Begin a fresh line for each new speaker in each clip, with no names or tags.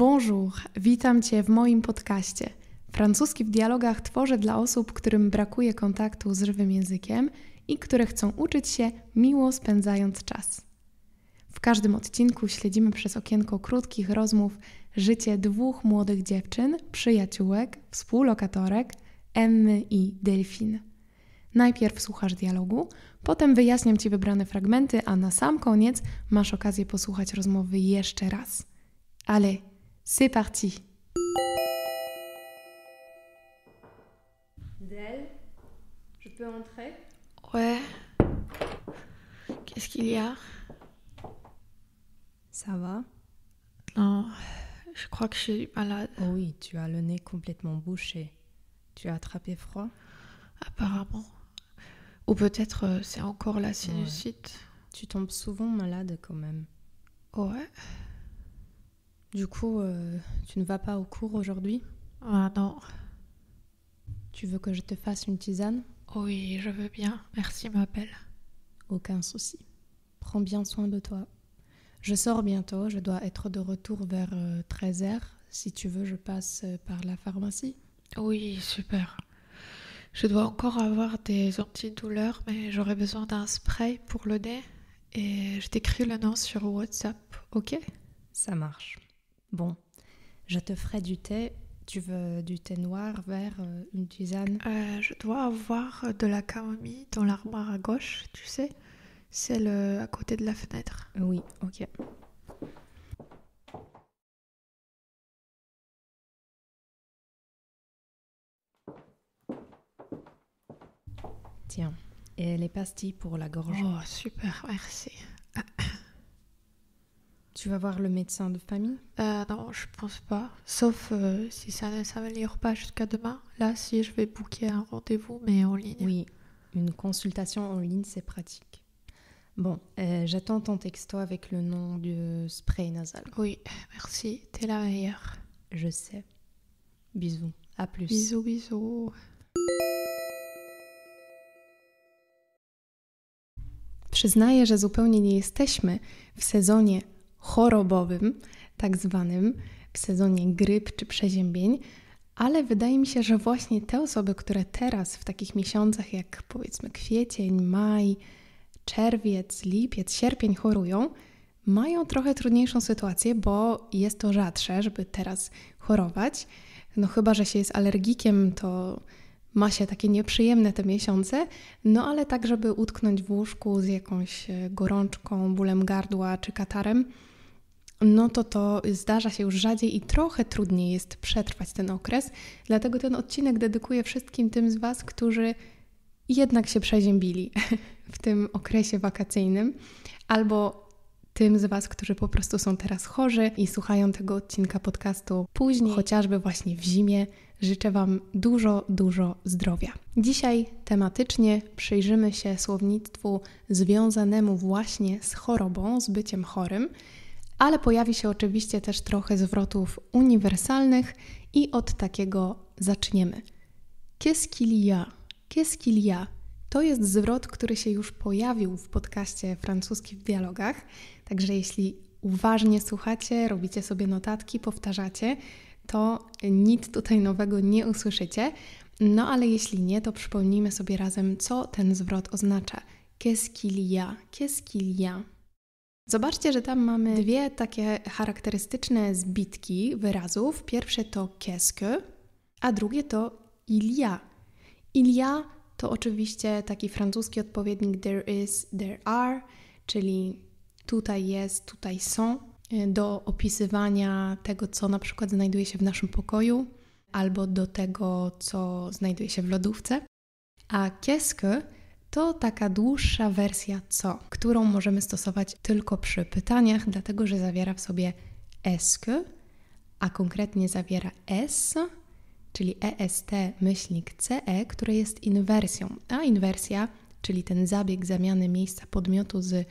Bonjour, witam Cię w moim podcaście. Francuski w dialogach tworzę dla osób, którym brakuje kontaktu z żywym językiem i które chcą uczyć się miło spędzając czas. W każdym odcinku śledzimy przez okienko krótkich rozmów życie dwóch młodych dziewczyn, przyjaciółek, współlokatorek Emmy i Delfin. Najpierw słuchasz dialogu, potem wyjaśniam Ci wybrane fragmenty, a na sam koniec masz okazję posłuchać rozmowy jeszcze raz. Ale C'est parti Del, je peux entrer Ouais. Qu'est-ce qu'il y a Ça va Non, je crois que je suis malade. Oh oui, tu as le nez complètement bouché. Tu as attrapé froid Apparemment. Ou peut-être euh, c'est encore la sinusite. Tu tombes souvent malade quand même. Ouais. Du coup, euh, tu ne vas pas au cours aujourd'hui Ah non. Tu veux que je te fasse une tisane Oui, je veux bien. Merci, ma belle. Aucun souci. Prends bien soin de toi. Je sors bientôt, je dois être de retour vers 13h. Euh, si tu veux, je passe euh, par la pharmacie. Oui, super. Je dois encore avoir des antidouleurs, mais j'aurai besoin d'un spray pour le nez. Et je t'écris le nom sur WhatsApp, ok Ça marche. Bon, je te ferai du thé. Tu veux du thé noir, vert, euh, une tisane euh, Je dois avoir de la camomille dans l'armoire à gauche, tu sais, celle euh, à côté de la fenêtre. Oui, ok. Tiens, et les pastilles pour la gorge. Oh, super, merci. Tu vas voir le médecin de famille euh, Non, je pense pas. Sauf euh, si ça ne s'améliore pas jusqu'à demain. Là, si je vais booker un rendez-vous, mais en ligne. Oui, une consultation en ligne, c'est pratique. Bon, euh, j'attends ton texto avec le nom du spray nasal. Oui, merci. T'es la meilleure. Je sais. Bisous. À plus. Bisous, bisous. Przyznaję, że zupełnie nie jesteśmy w sezonie chorobowym, tak zwanym, w sezonie gryp czy przeziębień, ale wydaje mi się, że właśnie te osoby, które teraz w takich miesiącach jak powiedzmy kwiecień, maj, czerwiec, lipiec, sierpień chorują, mają trochę trudniejszą sytuację, bo jest to rzadsze, żeby teraz chorować. No chyba, że się jest alergikiem, to ma się takie nieprzyjemne te miesiące, no ale tak, żeby utknąć w łóżku z jakąś e, gorączką, bólem gardła czy katarem, no to to zdarza się już rzadziej i trochę trudniej jest przetrwać ten okres. Dlatego ten odcinek dedykuję wszystkim tym z Was, którzy jednak się przeziębili w tym okresie wakacyjnym, albo tym z Was, którzy po prostu są teraz chorzy i słuchają tego odcinka podcastu później, chociażby właśnie w zimie. Życzę Wam dużo, dużo zdrowia. Dzisiaj tematycznie przyjrzymy się słownictwu związanemu właśnie z chorobą, z byciem chorym ale pojawi się oczywiście też trochę zwrotów uniwersalnych i od takiego zaczniemy. Qu'est-ce qu'il y a? Qu'est-ce qu'il y a? To jest zwrot, który się już pojawił w podcaście Francuski w dialogach, także jeśli uważnie słuchacie, robicie sobie notatki, powtarzacie, to nic tutaj nowego nie usłyszycie. No ale jeśli nie, to przypomnijmy sobie razem, co ten zwrot oznacza. Qu'est-ce qu'il y a? Qu'est-ce qu'il y a? Zobaczcie, że tam mamy dwie takie charakterystyczne zbitki wyrazów. Pierwsze to qu'est-ce a drugie to il y a. Il y a to oczywiście taki francuski odpowiednik there is, there are, czyli tutaj jest, tutaj są, do opisywania tego, co na przykład znajduje się w naszym pokoju albo do tego, co znajduje się w lodówce. A qu'est-ce to taka dłuższa wersja co, którą możemy stosować tylko przy pytaniach, dlatego że zawiera w sobie est, a konkretnie zawiera e s, czyli est myślnik ce, które jest inwersją, a inwersja, czyli ten zabieg zamiany miejsca podmiotu z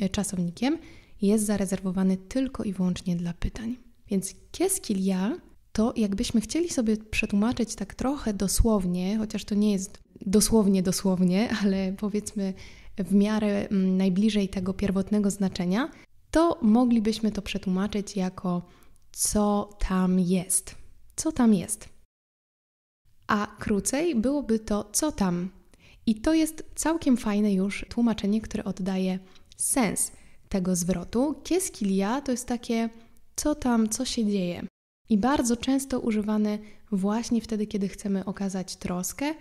e, czasownikiem, jest zarezerwowany tylko i wyłącznie dla pytań. Więc qu'est-ce To jakbyśmy chcieli sobie przetłumaczyć tak trochę dosłownie, chociaż to nie jest dosłownie, dosłownie, ale powiedzmy w miarę mm, najbliżej tego pierwotnego znaczenia, to moglibyśmy to przetłumaczyć jako co tam jest. Co tam jest. A krócej byłoby to co tam. I to jest całkiem fajne już tłumaczenie, które oddaje sens tego zwrotu. Kieskilia to jest takie co tam, co się dzieje. I bardzo często używane właśnie wtedy, kiedy chcemy okazać troskę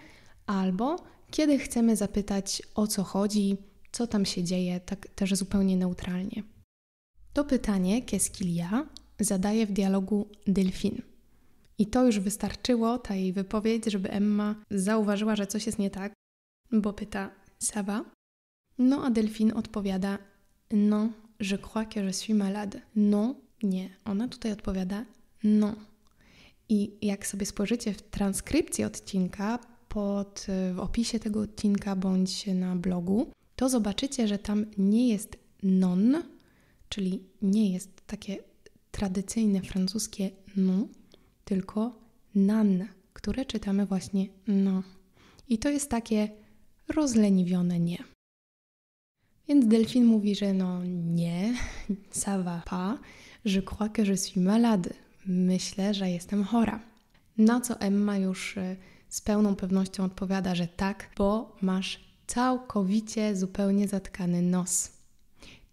albo kiedy chcemy zapytać o co chodzi, co tam się dzieje, tak też zupełnie neutralnie. To pytanie, qu'est-ce qu'il y a, zadaje w dialogu Delfin. I to już wystarczyło, ta jej wypowiedź, żeby Emma zauważyła, że coś jest nie tak, bo pyta ça va? No a Delfin odpowiada non, je crois que je suis malade. Non, nie. Ona tutaj odpowiada non. I jak sobie spojrzycie w transkrypcji odcinka, pod y, w opisie tego odcinka bądź na blogu, to zobaczycie, że tam nie jest non, czyli nie jest takie tradycyjne francuskie non, tylko nan, które czytamy właśnie no. I to jest takie rozleniwione nie. Więc delfin mówi, że no nie, ça va pas, je crois que je suis malade. Myślę, że jestem chora. Na co Emma już y, z pełną pewnością odpowiada, że tak, bo masz całkowicie zupełnie zatkany nos.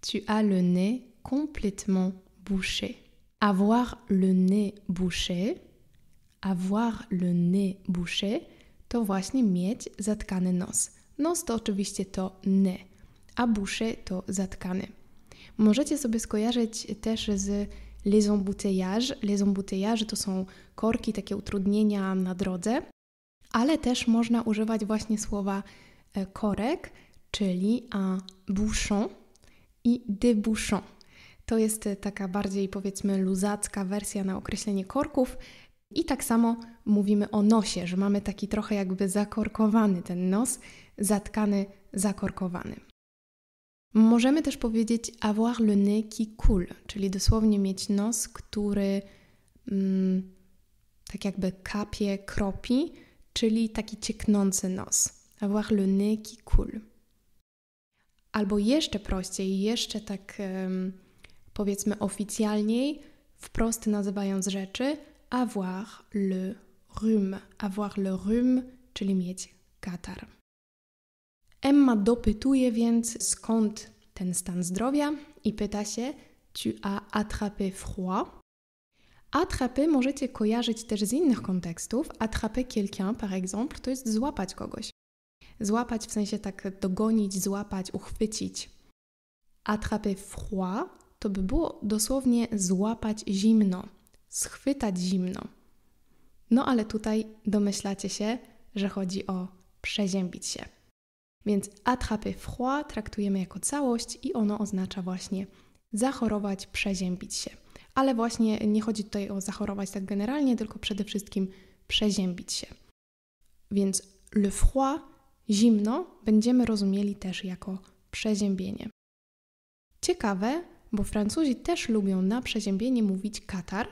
Tu as le nez complètement bouché. Avoir le nez bouché, avoir le nez bouché to właśnie mieć zatkany nos. Nos to oczywiście to ne, a bouché to zatkany. Możecie sobie skojarzyć też z les embouteillages. Les embouteillages to są korki, takie utrudnienia na drodze ale też można używać właśnie słowa e, korek, czyli a bouchon i débouchon. To jest e, taka bardziej powiedzmy luzacka wersja na określenie korków. I tak samo mówimy o nosie, że mamy taki trochę jakby zakorkowany ten nos, zatkany, zakorkowany. Możemy też powiedzieć avoir le nez qui coule, czyli dosłownie mieć nos, który mm, tak jakby kapie, kropi, czyli taki cieknący nos. Avoir le nez qui coule. Albo jeszcze prościej, jeszcze tak um, powiedzmy oficjalniej, wprost nazywając rzeczy, avoir le rhume. Avoir le rhume, czyli mieć katar. Emma dopytuje więc skąd ten stan zdrowia i pyta się, tu as attrapé froid? Attraper możecie kojarzyć też z innych kontekstów. Attraper quelqu'un, par exemple, to jest złapać kogoś. Złapać w sensie tak dogonić, złapać, uchwycić. Attraper froid to by było dosłownie złapać zimno, schwytać zimno. No ale tutaj domyślacie się, że chodzi o przeziębić się. Więc attraper froid traktujemy jako całość i ono oznacza właśnie zachorować, przeziębić się ale właśnie nie chodzi tutaj o zachorować tak generalnie, tylko przede wszystkim przeziębić się. Więc le froid, zimno, będziemy rozumieli też jako przeziębienie. Ciekawe, bo Francuzi też lubią na przeziębienie mówić katar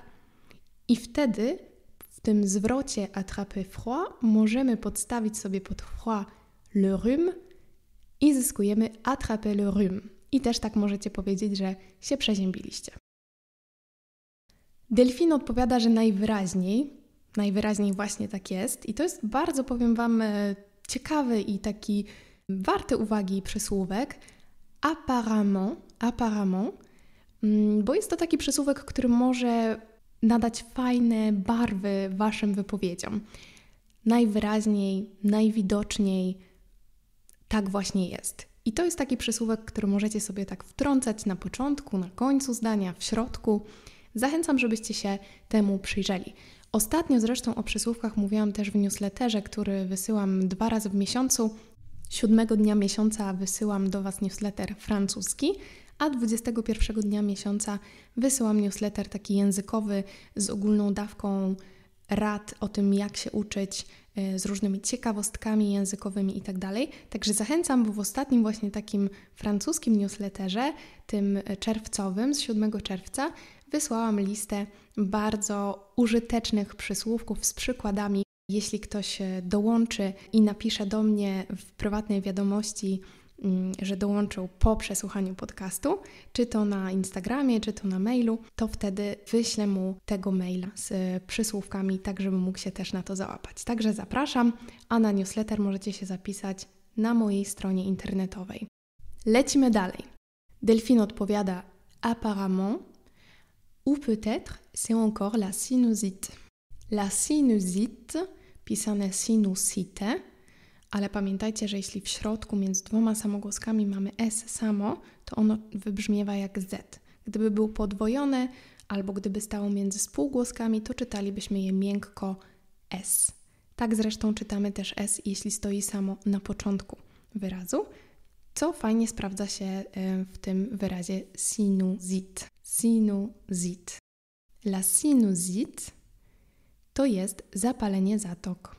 i wtedy w tym zwrocie attraper froid możemy podstawić sobie pod froid le rhume i zyskujemy attraper le rhume. I też tak możecie powiedzieć, że się przeziębiliście. Delfin odpowiada, że najwyraźniej, najwyraźniej właśnie tak jest. I to jest bardzo, powiem Wam, e, ciekawy i taki warty uwagi przysłówek. Apparemment, apparemment, mm, bo jest to taki przysłówek, który może nadać fajne barwy Waszym wypowiedziom. Najwyraźniej, najwidoczniej, tak właśnie jest. I to jest taki przysłówek, który możecie sobie tak wtrącać na początku, na końcu zdania, w środku. Zachęcam, żebyście się temu przyjrzeli. Ostatnio zresztą o przysłówkach mówiłam też w newsletterze, który wysyłam dwa razy w miesiącu. Siódmego dnia miesiąca wysyłam do Was newsletter francuski, a 21 dnia miesiąca wysyłam newsletter taki językowy z ogólną dawką rad o tym, jak się uczyć, y, z różnymi ciekawostkami językowymi itd. Tak Także zachęcam, bo w ostatnim właśnie takim francuskim newsletterze, tym czerwcowym z 7 czerwca, wysłałam listę bardzo użytecznych przysłówków z przykładami. Jeśli ktoś e, dołączy i napisze do mnie w prywatnej wiadomości, mm, że dołączył po przesłuchaniu podcastu, czy to na Instagramie, czy to na mailu, to wtedy wyślę mu tego maila z e, przysłówkami, tak żeby mógł się też na to załapać. Także zapraszam, a na newsletter możecie się zapisać na mojej stronie internetowej. Lecimy dalej. Delfin odpowiada apparemment, Ou peut-être c'est encore la sinusite. La sinusite pisane sinusite, ale pamiętajcie, że jeśli w środku między dwoma samogłoskami mamy S samo, to ono wybrzmiewa jak Z. Gdyby był podwojone albo gdyby stało między spółgłoskami, to czytalibyśmy je miękko S. Tak zresztą czytamy też S, jeśli stoi samo na początku wyrazu, co fajnie sprawdza się e, w tym wyrazie sinusit. Sinusit. La sinusit, to jest zapalenie zatok.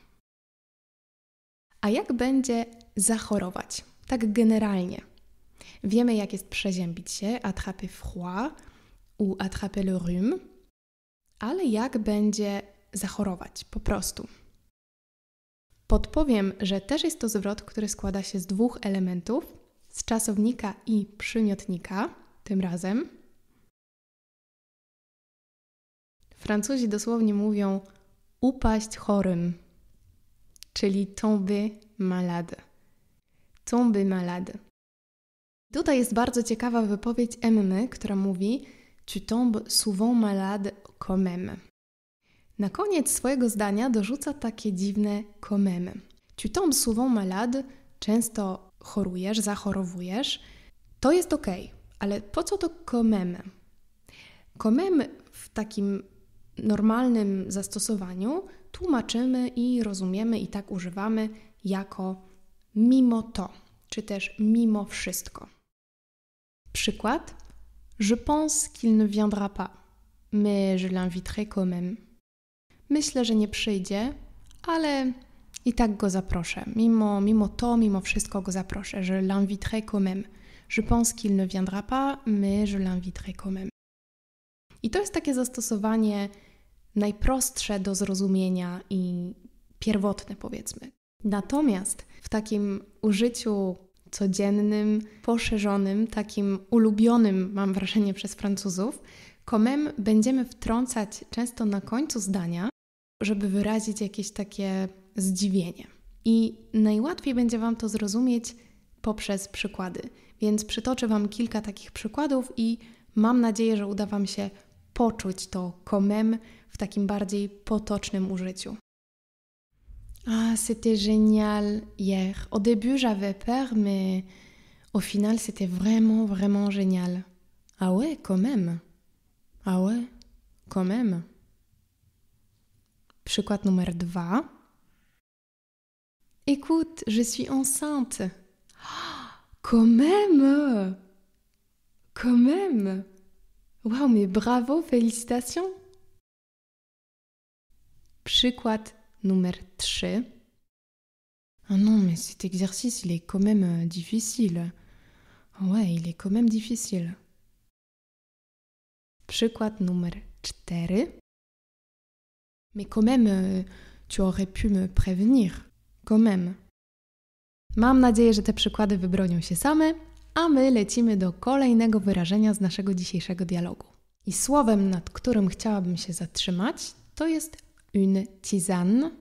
A jak będzie zachorować? Tak generalnie. Wiemy, jak jest przeziębić się, attraper froid u attraper le rhume, ale jak będzie zachorować po prostu? Podpowiem, że też jest to zwrot, który składa się z dwóch elementów, z czasownika i przymiotnika tym razem. Francuzi dosłownie mówią upaść chorym, czyli tomber malade. T'omby malade. Tutaj jest bardzo ciekawa wypowiedź Emmy, która mówi Tu tombes souvent malade quand même. Na koniec swojego zdania dorzuca takie dziwne quand même. Tu tombes souvent malade, często chorujesz, zachorowujesz. To jest ok, ale po co to quand même? Quand même w takim normalnym zastosowaniu tłumaczymy i rozumiemy i tak używamy jako mimo to, czy też mimo wszystko. Przykład: Je pense qu'il ne viendra pas, mais je l'inviterai quand même. Myślę, że nie przyjdzie, ale i tak go zaproszę. Mimo, mimo to, mimo wszystko go zaproszę. Je l'inviterai quand même. Je pense qu'il ne viendra pas, mais je l'inviterai quand même. I to jest takie zastosowanie najprostsze do zrozumienia i pierwotne, powiedzmy. Natomiast w takim użyciu codziennym, poszerzonym, takim ulubionym, mam wrażenie, przez Francuzów, komem będziemy wtrącać często na końcu zdania, żeby wyrazić jakieś takie zdziwienie. I najłatwiej będzie Wam to zrozumieć poprzez przykłady. Więc przytoczę Wam kilka takich przykładów i mam nadzieję, że uda Wam się poczuć to même » w takim bardziej potocznym użyciu. Ah, c'était génial hier. Au début, j'avais peur, mais au final, c'était vraiment, vraiment génial. Ah ouais, quand même. Ah ouais, quand même. Przykład numer 2. Écoute, je suis enceinte. Ah, quand même Quand même Wow, mais bravo, félicitations Przykład numéro 3. Ah non, mais cet exercice, il est quand même euh, difficile. Ouais, il est quand même difficile. Przykład numéro 4. Mais quand même, euh, tu aurais pu me prévenir. Quand même. Mam nadzieję, że te przykłady wybronią się same. a my lecimy do kolejnego wyrażenia z naszego dzisiejszego dialogu. I słowem, nad którym chciałabym się zatrzymać, to jest une tisane.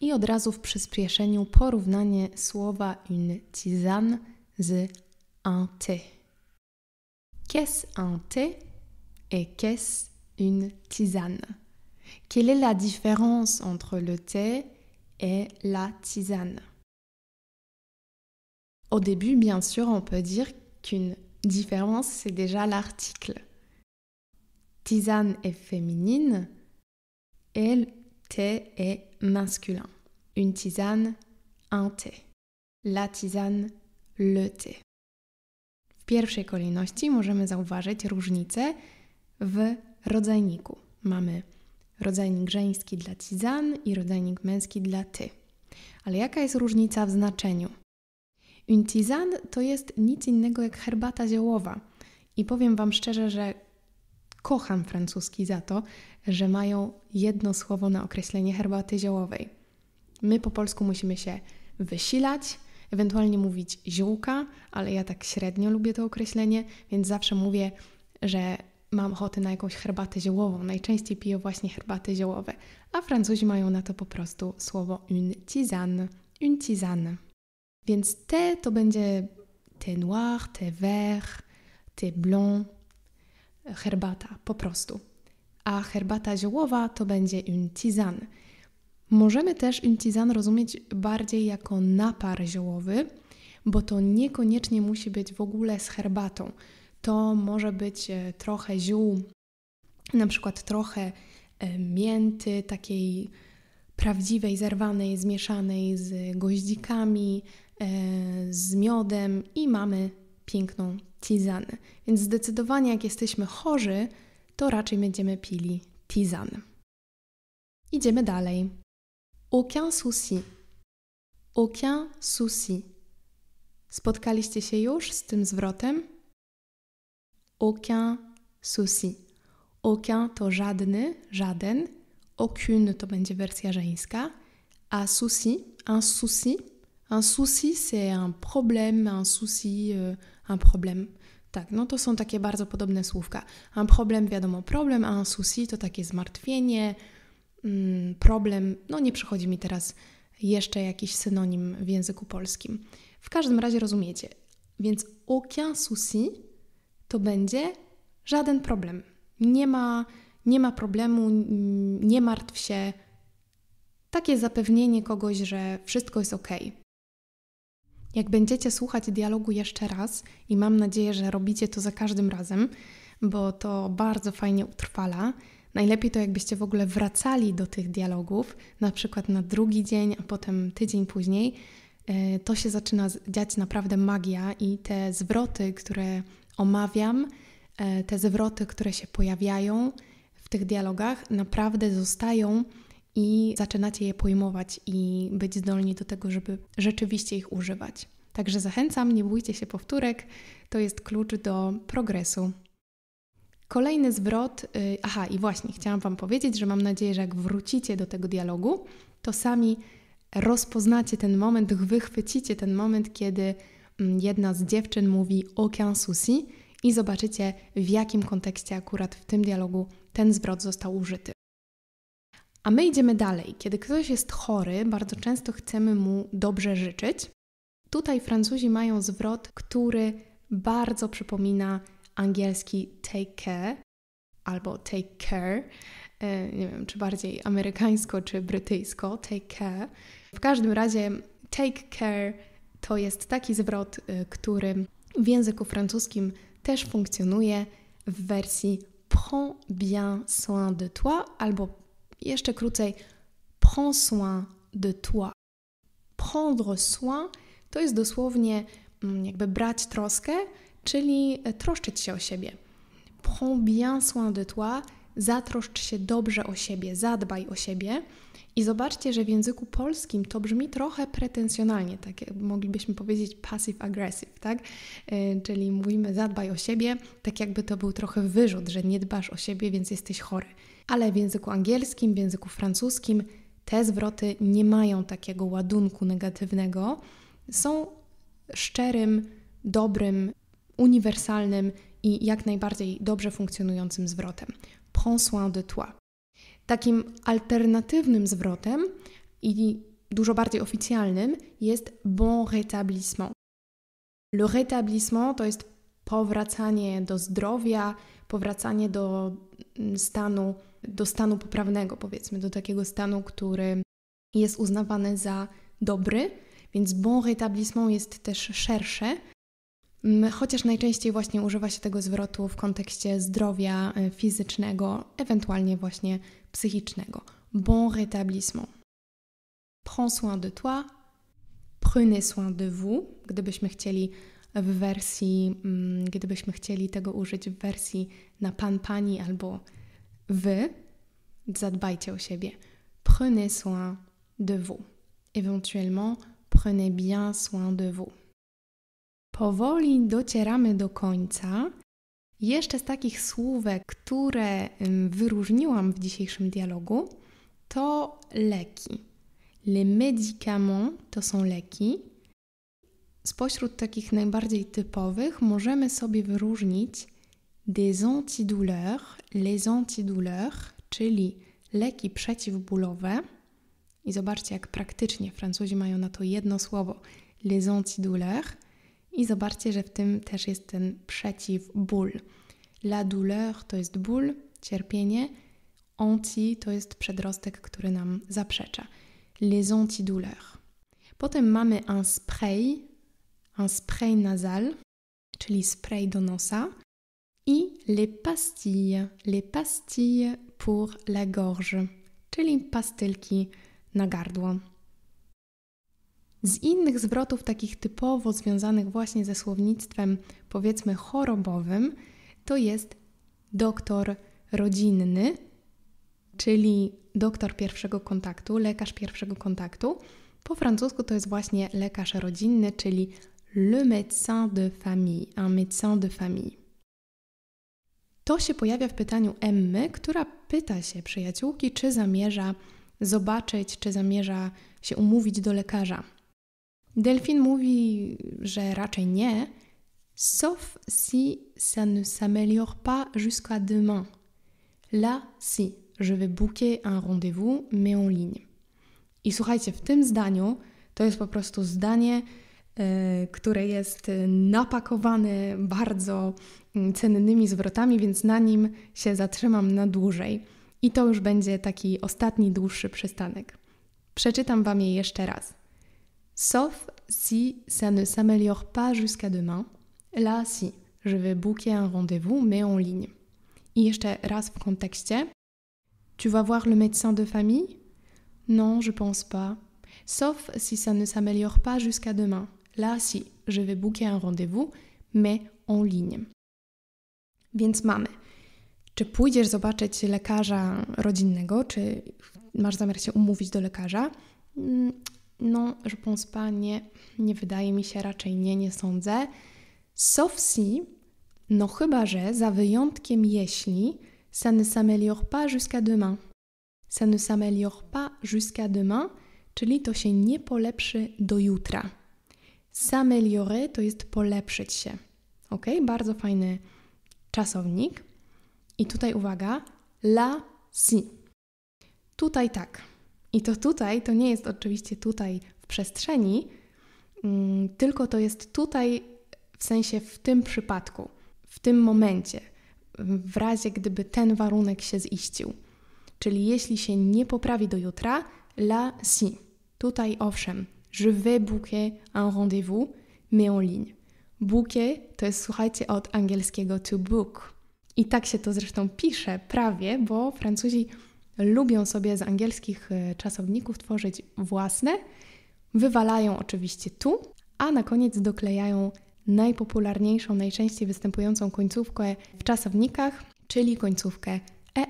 I od razu w przyspieszeniu porównanie słowa une tisane z un thé. Qu'est-ce un thé et qu'est-ce une tisane? Quelle est la différence entre le thé et la tisane? Au début, bien sûr, on peut dire qu'une différence, c'est déjà l'article. Tisane est féminine, et thé est masculin. Une tisane, un thé. La tisane, le thé. W pierwszej kolejności możemy zauważyć różnicę w rodzajniku. Mamy rodzajnik żeński dla tisane i rodzajnik męski dla thé. Ale jaka jest różnica w znaczeniu? Untizan to jest nic innego jak herbata ziołowa. I powiem Wam szczerze, że kocham francuski za to, że mają jedno słowo na określenie herbaty ziołowej. My po polsku musimy się wysilać, ewentualnie mówić ziółka, ale ja tak średnio lubię to określenie, więc zawsze mówię, że mam ochotę na jakąś herbatę ziołową. Najczęściej piję właśnie herbaty ziołowe, a Francuzi mają na to po prostu słowo une tisane. Une tisane. Więc te to będzie te noir, te vert, te blanc, herbata po prostu. A herbata ziołowa to będzie une tisane. Możemy też une tisane rozumieć bardziej jako napar ziołowy, bo to niekoniecznie musi być w ogóle z herbatą. To może być e, trochę ziół, na przykład trochę e, mięty, takiej prawdziwej, zerwanej, zmieszanej z goździkami, E, z miodem i mamy piękną tizanę. Więc zdecydowanie jak jesteśmy chorzy, to raczej będziemy pili tizan. Idziemy dalej. Aucun souci. Aucun souci. Spotkaliście się już z tym zwrotem? Aucun souci. Aucun to żadny, żaden. Aucune to będzie wersja żeńska. A souci, un souci Un souci c'est un problem, un souci, euh, un problem. Tak, no to są takie bardzo podobne słówka. Un problem, wiadomo, problem, a un souci to takie zmartwienie, mm, problem. No nie przychodzi mi teraz jeszcze jakiś synonim w języku polskim. W każdym razie rozumiecie. Więc aucun souci to będzie żaden problem. Nie ma, nie ma problemu, nie martw się. Takie zapewnienie kogoś, że wszystko jest ok. Jak będziecie słuchać dialogu jeszcze raz, i mam nadzieję, że robicie to za każdym razem, bo to bardzo fajnie utrwala. Najlepiej to, jakbyście w ogóle wracali do tych dialogów, na przykład na drugi dzień, a potem tydzień później. E, to się zaczyna dziać naprawdę magia, i te zwroty, które omawiam, e, te zwroty, które się pojawiają w tych dialogach, naprawdę zostają i zaczynacie je pojmować i być zdolni do tego, żeby rzeczywiście ich używać. Także zachęcam, nie bójcie się powtórek, to jest klucz do progresu. Kolejny zwrot, y, aha, i właśnie chciałam Wam powiedzieć, że mam nadzieję, że jak wrócicie do tego dialogu, to sami rozpoznacie ten moment, wychwycicie ten moment, kiedy mm, jedna z dziewczyn mówi aucun souci i zobaczycie, w jakim kontekście akurat w tym dialogu ten zwrot został użyty. A my idziemy dalej. Kiedy ktoś jest chory, bardzo często chcemy mu dobrze życzyć. Tutaj Francuzi mają zwrot, który bardzo przypomina angielski take care albo take care. E, nie wiem, czy bardziej amerykańsko, czy brytyjsko, take care. W każdym razie, take care to jest taki zwrot, e, który w języku francuskim też funkcjonuje w wersji prends bien soin de toi albo jeszcze krócej, prends soin de toi. Prendre soin to jest dosłownie mm, jakby brać troskę, czyli e, troszczyć się o siebie. Prends bien soin de toi, zatroszcz się dobrze o siebie, zadbaj o siebie. I zobaczcie, że w języku polskim to brzmi trochę pretensjonalnie, tak moglibyśmy powiedzieć passive-aggressive, tak? E, czyli mówimy zadbaj o siebie, tak jakby to był trochę wyrzut, że nie dbasz o siebie, więc jesteś chory ale w języku angielskim, w języku francuskim te zwroty nie mają takiego ładunku negatywnego, są szczerym, dobrym, uniwersalnym i jak najbardziej dobrze funkcjonującym zwrotem. Prends soin de toi. Takim alternatywnym zwrotem i dużo bardziej oficjalnym jest bon rétablissement. Le rétablissement to jest powracanie do zdrowia, powracanie do mm, stanu do stanu poprawnego, powiedzmy, do takiego stanu, który jest uznawany za dobry, więc bon rétablissement jest też szersze, mm, chociaż najczęściej właśnie używa się tego zwrotu w kontekście zdrowia e, fizycznego, ewentualnie właśnie psychicznego. Bon rétablissement. Prends soin de toi, prenez soin de vous, gdybyśmy chcieli w wersji, mm, gdybyśmy chcieli tego użyć w wersji na pan, pani albo Wy zadbajcie o siebie. Prenez soin de vous. Ewentualnie prenez bien soin de vous. Powoli docieramy do końca. Jeszcze z takich słówek, które wyróżniłam w dzisiejszym dialogu, to leki. Les médicaments to są leki. Spośród takich najbardziej typowych możemy sobie wyróżnić des antidouleurs, les antidouleurs, czyli leki przeciwbólowe. I zobaczcie, jak praktycznie Francuzi mają na to jedno słowo les antidouleurs. I zobaczcie, że w tym też jest ten przeciwból. La douleur to jest ból, cierpienie. Anti to jest przedrostek, który nam zaprzecza. Les antidouleurs. Potem mamy un spray, un spray nasal, czyli spray do nosa. I les pastilles, les pastilles pour la gorge, czyli pastylki na gardło. Z innych zwrotów, takich typowo związanych właśnie ze słownictwem, powiedzmy chorobowym, to jest doktor rodzinny, czyli doktor pierwszego kontaktu, lekarz pierwszego kontaktu. Po francusku to jest właśnie lekarz rodzinny, czyli le médecin de famille, un médecin de famille. To się pojawia w pytaniu Emmy, która pyta się przyjaciółki, czy zamierza zobaczyć, czy zamierza się umówić do lekarza. Delfin mówi, że raczej nie, sauf si ça ne s'améliore pas jusqu'à demain. Là, si, je vais booker un rendez-vous, mais en ligne. I słuchajcie, w tym zdaniu to jest po prostu zdanie, e, które jest e, napakowane bardzo cennymi zwrotami, więc na nim się zatrzymam na dłużej. I to już będzie taki ostatni, dłuższy przystanek. Przeczytam Wam je jeszcze raz. Sauf si ça ne s'améliore pas jusqu'à demain. Là, si, je vais booker un rendez-vous, mais en ligne. I jeszcze raz w kontekście. Tu vas voir le médecin de famille Non, je pense pas. Sauf si ça ne s'améliore pas jusqu'à demain. Là, si, je vais booker un rendez-vous, mais en ligne. Więc mamy. Czy pójdziesz zobaczyć lekarza rodzinnego, czy masz zamiar się umówić do lekarza? Mm, no, że pas, nie, nie wydaje mi się, raczej nie, nie sądzę. Sauf si, no chyba, że za wyjątkiem jeśli, ça ne s'améliore pas jusqu'à demain. Ça ne s'améliore pas jusqu'à demain, czyli to się nie polepszy do jutra. S'améliorer to jest polepszyć się. Ok? Bardzo fajny czasownik. I tutaj uwaga, la si. Tutaj tak. I to tutaj to nie jest oczywiście tutaj w przestrzeni, mm, tylko to jest tutaj w sensie w tym przypadku, w tym momencie, w razie gdyby ten warunek się ziścił. Czyli jeśli się nie poprawi do jutra, la si. Tutaj owszem, je vais booker un rendez-vous, mais en ligne. Bouquet to jest, słuchajcie, od angielskiego to book. I tak się to zresztą pisze, prawie, bo Francuzi lubią sobie z angielskich e, czasowników tworzyć własne, wywalają oczywiście tu, a na koniec doklejają najpopularniejszą, najczęściej występującą końcówkę w czasownikach, czyli końcówkę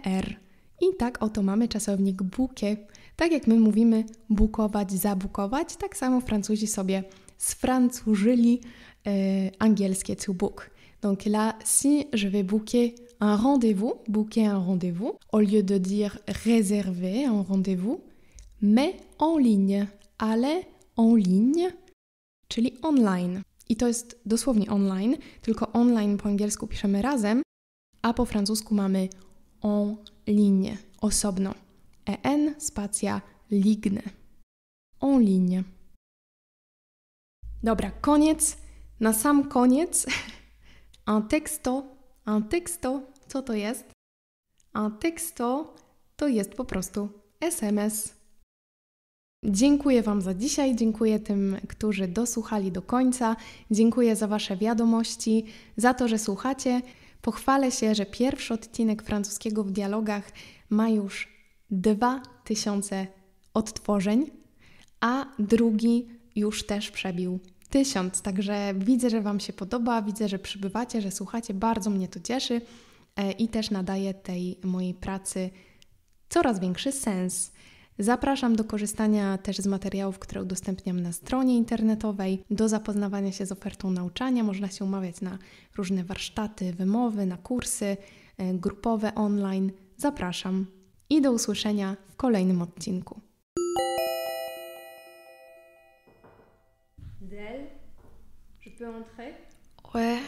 er. I tak oto mamy czasownik bouquet. Tak jak my mówimy bukować, zabukować, tak samo Francuzi sobie sfrancużyli euh, angielskie to book. Donc là, si je vais booker un rendez-vous, booker un rendez-vous, au lieu de dire réserver un rendez-vous, mais en ligne, ale en ligne, czyli online. I to jest dosłownie online, tylko online po angielsku piszemy razem, a po francusku mamy en ligne, osobno. en spacja ligne. En ligne. Dobra, koniec. Na sam koniec. Un texto. Un texto. Co to jest? Un texto to jest po prostu SMS. Dziękuję Wam za dzisiaj, dziękuję tym, którzy dosłuchali do końca, dziękuję za Wasze wiadomości, za to, że słuchacie. Pochwalę się, że pierwszy odcinek francuskiego w dialogach ma już 2000 odtworzeń, a drugi już też przebił tysiąc. Także widzę, że Wam się podoba, widzę, że przybywacie, że słuchacie. Bardzo mnie to cieszy e, i też nadaje tej mojej pracy coraz większy sens. Zapraszam do korzystania też z materiałów, które udostępniam na stronie internetowej, do zapoznawania się z ofertą nauczania. Można się umawiać na różne warsztaty, wymowy, na kursy e, grupowe online. Zapraszam i do usłyszenia w kolejnym odcinku. peux entrer Ouais.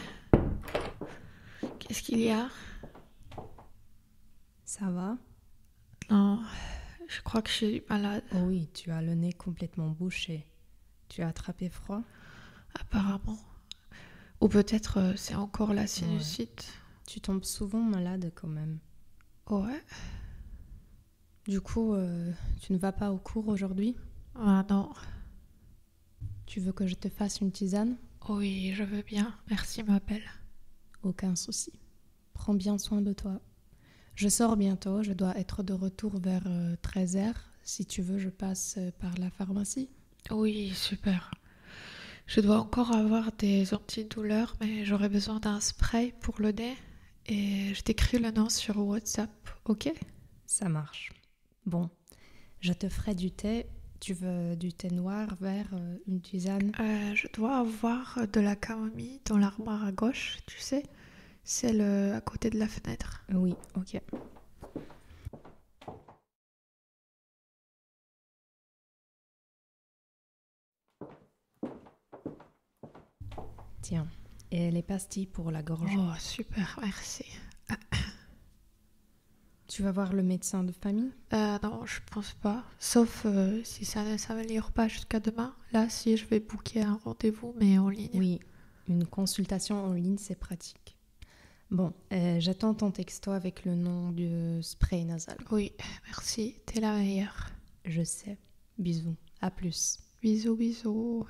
Qu'est-ce qu'il y a Ça va Non, je crois que je suis malade. Oh oui, tu as le nez complètement bouché. Tu as attrapé froid Apparemment. Ou peut-être euh, c'est encore la sinusite. Tu tombes souvent malade quand même. Ouais. Du coup, euh, tu ne vas pas au cours aujourd'hui Ah non. Tu veux que je te fasse une tisane oui, je veux bien. Merci, ma belle. Aucun souci. Prends bien soin de toi. Je sors bientôt, je dois être de retour vers 13h. Euh, si tu veux, je passe euh, par la pharmacie. Oui, super. Je dois encore avoir des antidouleurs, mais j'aurai besoin d'un spray pour le nez. Et je t'écris le nom sur WhatsApp, ok Ça marche. Bon, je te ferai du thé tu veux du thé noir, vert, euh, une tisane euh, Je dois avoir de la camomille dans l'armoire à gauche, tu sais, celle à côté de la fenêtre. Oui, ok. Tiens, et les pastilles pour la gorge. Oh, super, merci. Tu vas voir le médecin de famille euh, Non, je pense pas. Sauf euh, si ça ne s'améliore pas jusqu'à demain. Là, si je vais booker un rendez-vous, mais en ligne. Oui, une consultation en ligne, c'est pratique. Bon, euh, j'attends ton texto avec le nom du spray nasal. Oui, merci. T'es la meilleure. Je sais. Bisous. À plus. Bisous, bisous.